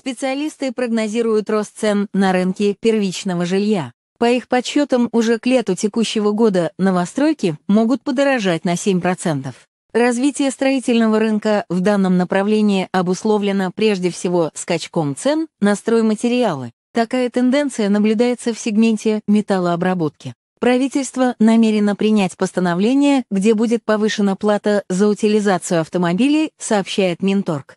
Специалисты прогнозируют рост цен на рынке первичного жилья. По их подсчетам, уже к лету текущего года новостройки могут подорожать на 7%. Развитие строительного рынка в данном направлении обусловлено прежде всего скачком цен на стройматериалы. Такая тенденция наблюдается в сегменте металлообработки. Правительство намерено принять постановление, где будет повышена плата за утилизацию автомобилей, сообщает Минторг.